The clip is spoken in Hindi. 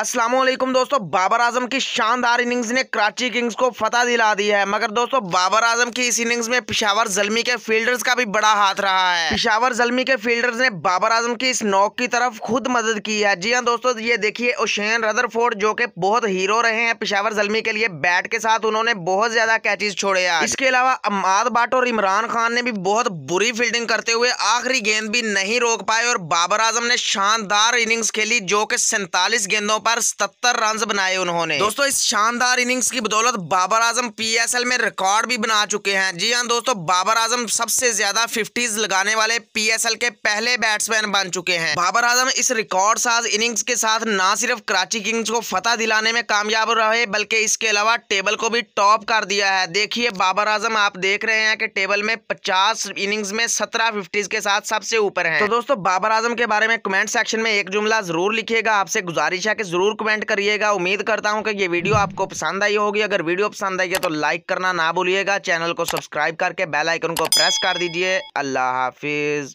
असलम दोस्तों बाबर आजम की शानदार इनिंग्स ने कराची किंग्स को फतह दिला दी है मगर दोस्तों बाबर आजम की इस इनिंग्स में पिशावर जलमी के फील्डर्स का भी बड़ा हाथ रहा है पिशावर जलमी के फील्डर्स ने बाबर आजम की इस नॉक की तरफ खुद मदद की है जी हाँ दोस्तों ये देखिए ओशेन रदरफोर्ड जो के बहुत हीरो रहे हैं पिशावर जलमी के लिए बैट के साथ उन्होंने बहुत ज्यादा कैचेज छोड़े हैं इसके अलावा अमाद बाट और इमरान खान ने भी बहुत बुरी फील्डिंग करते हुए आखिरी गेंद भी नहीं रोक पाए और बाबर आजम ने शानदार इनिंग्स खेली जो कि सैंतालीस गेंदों पर सतर रन बनाए उन्होंने दोस्तों इस शानदार इनिंग्स की बदौलत बाबर आजम पीएसएल में रिकॉर्ड भी बना चुके हैं जी हाँ दोस्तों बाबर आजम सबसे ज्यादा फिफ्टीज लगाने वाले पीएसएल के पहले बैट्समैन बन चुके हैं बाबर आजम इस रिकॉर्ड साज इनिंग्स के साथ न सिर्फ कराची किंग्स को फतेह दिलाने में कामयाब रहे बल्कि इसके अलावा टेबल को भी टॉप कर दिया है देखिए बाबर आजम आप देख रहे हैं कि टेबल में पचास इनिंग्स में सत्रह फिफ्टीज के साथ सबसे ऊपर है तो दोस्तों बाबर आजम के बारे में कमेंट सेक्शन में एक जुमला जरूर लिखिएगा आपसे गुजारिश है की ज़रूर कमेंट करिएगा उम्मीद करता हूँ कि ये वीडियो आपको पसंद आई होगी अगर वीडियो पसंद आई है तो लाइक करना ना भूलिएगा चैनल को सब्सक्राइब करके बेल आइकन को प्रेस कर दीजिए अल्लाह हाफिज़